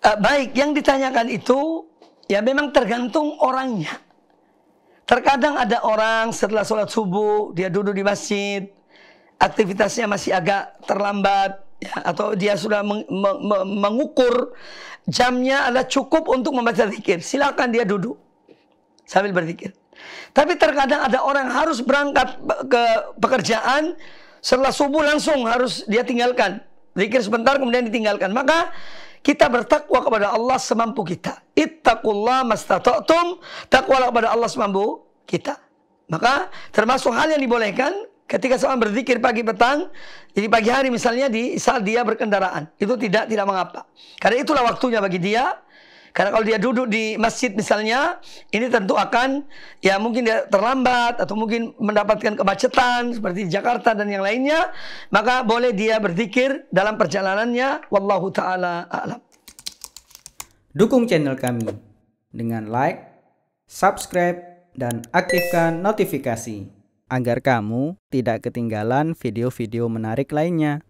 Uh, baik, yang ditanyakan itu ya memang tergantung orangnya. Terkadang ada orang setelah sholat subuh dia duduk di masjid, aktivitasnya masih agak terlambat ya, atau dia sudah meng, meng, mengukur jamnya ada cukup untuk membaca zikir. Silakan dia duduk sambil berzikir. Tapi terkadang ada orang harus berangkat ke pekerjaan setelah subuh langsung harus dia tinggalkan. Zikir sebentar kemudian ditinggalkan. Maka kita bertakwa kepada Allah semampu kita. Ittaqullah mastata'tum. Takwalah kepada Allah semampu kita. Maka termasuk hal yang dibolehkan ketika seorang berzikir pagi petang, jadi pagi hari misalnya di saat dia berkendaraan. Itu tidak tidak mengapa. Karena itulah waktunya bagi dia karena kalau dia duduk di masjid misalnya, ini tentu akan ya mungkin dia terlambat atau mungkin mendapatkan kemacetan seperti di Jakarta dan yang lainnya, maka boleh dia berzikir dalam perjalanannya. Wallahu taala a'lam. Dukung channel kami dengan like, subscribe, dan aktifkan notifikasi agar kamu tidak ketinggalan video-video menarik lainnya.